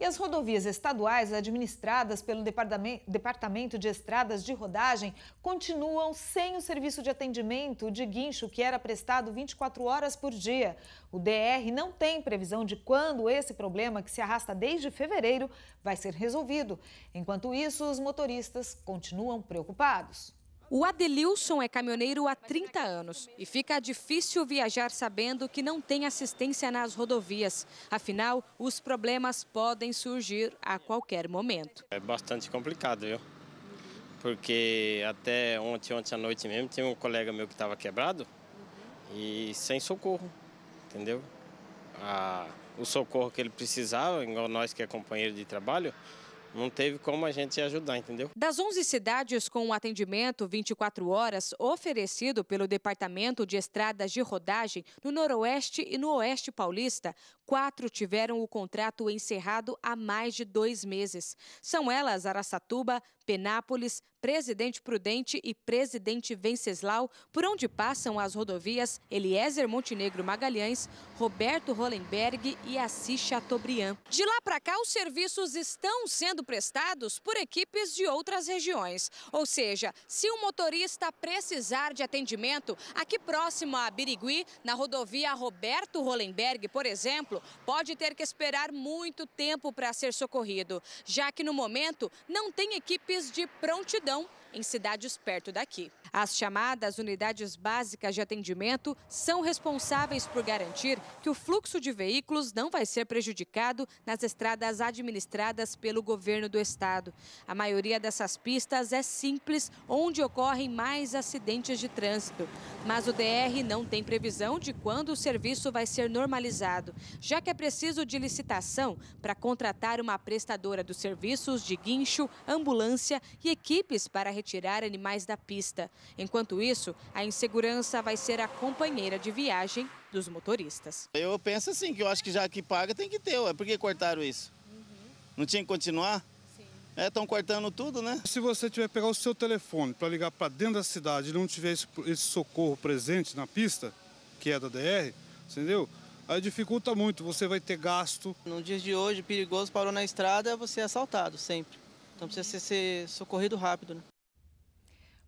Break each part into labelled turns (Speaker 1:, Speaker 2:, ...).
Speaker 1: E as rodovias estaduais administradas pelo Departamento de Estradas de Rodagem continuam sem o serviço de atendimento de guincho que era prestado 24 horas por dia. O DR não tem previsão de quando esse problema, que se arrasta desde fevereiro, vai ser resolvido. Enquanto isso, os motoristas continuam preocupados.
Speaker 2: O Adelilson é caminhoneiro há 30 anos e fica difícil viajar sabendo que não tem assistência nas rodovias. Afinal, os problemas podem surgir a qualquer momento.
Speaker 3: É bastante complicado, viu? Porque até ontem, ontem à noite mesmo, tinha um colega meu que estava quebrado e sem socorro, entendeu? Ah, o socorro que ele precisava, igual nós que é companheiro de trabalho, não teve como a gente ajudar, entendeu?
Speaker 2: Das 11 cidades com o atendimento 24 horas oferecido pelo Departamento de Estradas de Rodagem no Noroeste e no Oeste Paulista, quatro tiveram o contrato encerrado há mais de dois meses. São elas Araçatuba, Penápolis, Presidente Prudente e Presidente Venceslau, por onde passam as rodovias Eliezer Montenegro Magalhães, Roberto Hollenberg e Assis Chateaubriand. De lá para cá, os serviços estão sendo prestados por equipes de outras regiões. Ou seja, se o motorista precisar de atendimento aqui próximo a Birigui, na rodovia Roberto Hollenberg, por exemplo, pode ter que esperar muito tempo para ser socorrido, já que no momento não tem equipes de prontidão em cidades perto daqui. As chamadas unidades básicas de atendimento são responsáveis por garantir que o fluxo de veículos não vai ser prejudicado nas estradas administradas pelo governo do estado. A maioria dessas pistas é simples, onde ocorrem mais acidentes de trânsito. Mas o DR não tem previsão de quando o serviço vai ser normalizado, já que é preciso de licitação para contratar uma prestadora dos serviços de guincho, ambulância e equipes para retirar animais da pista. Enquanto isso, a insegurança vai ser a companheira de viagem
Speaker 3: dos motoristas. Eu penso assim, que eu acho que já que paga tem que ter, ué. por que cortaram isso? Uhum. Não tinha que continuar? Estão é, cortando tudo, né? Se você tiver que pegar o seu telefone para ligar para dentro da cidade e não tiver esse, esse, socorro presente na pista, que é da DR, entendeu? Aí dificulta muito, você vai ter gasto. No dia de hoje, perigoso, parou na estrada, você é assaltado sempre. Então precisa ser, ser socorrido rápido, né?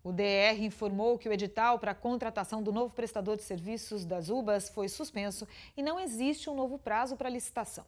Speaker 1: O DR informou que o edital para a contratação do novo prestador de serviços das UBAs foi suspenso e não existe um novo prazo para licitação.